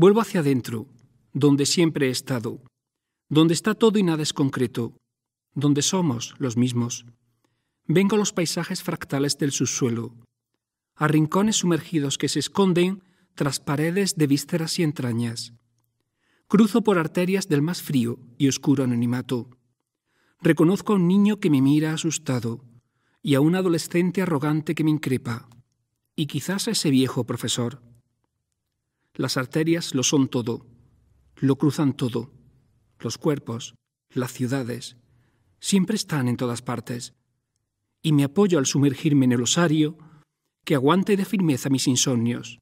Vuelvo hacia adentro, donde siempre he estado, donde está todo y nada es concreto, donde somos los mismos. Vengo a los paisajes fractales del subsuelo, a rincones sumergidos que se esconden tras paredes de vísceras y entrañas. Cruzo por arterias del más frío y oscuro anonimato. Reconozco a un niño que me mira asustado y a un adolescente arrogante que me increpa, y quizás a ese viejo profesor las arterias lo son todo, lo cruzan todo, los cuerpos, las ciudades, siempre están en todas partes. Y me apoyo al sumergirme en el osario que aguante de firmeza mis insomnios.